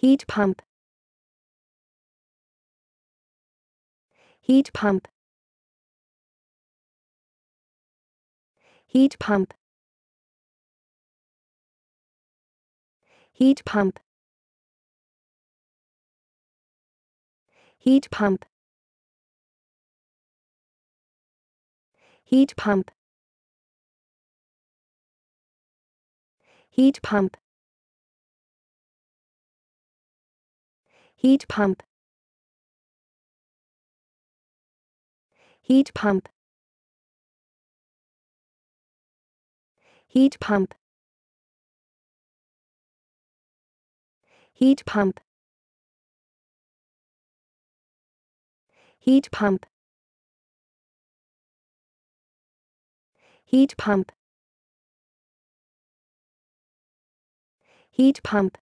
heat pump heat pump heat pump heat pump heat pump heat pump heat pump heat pump heat pump heat pump heat pump heat pump heat pump heat pump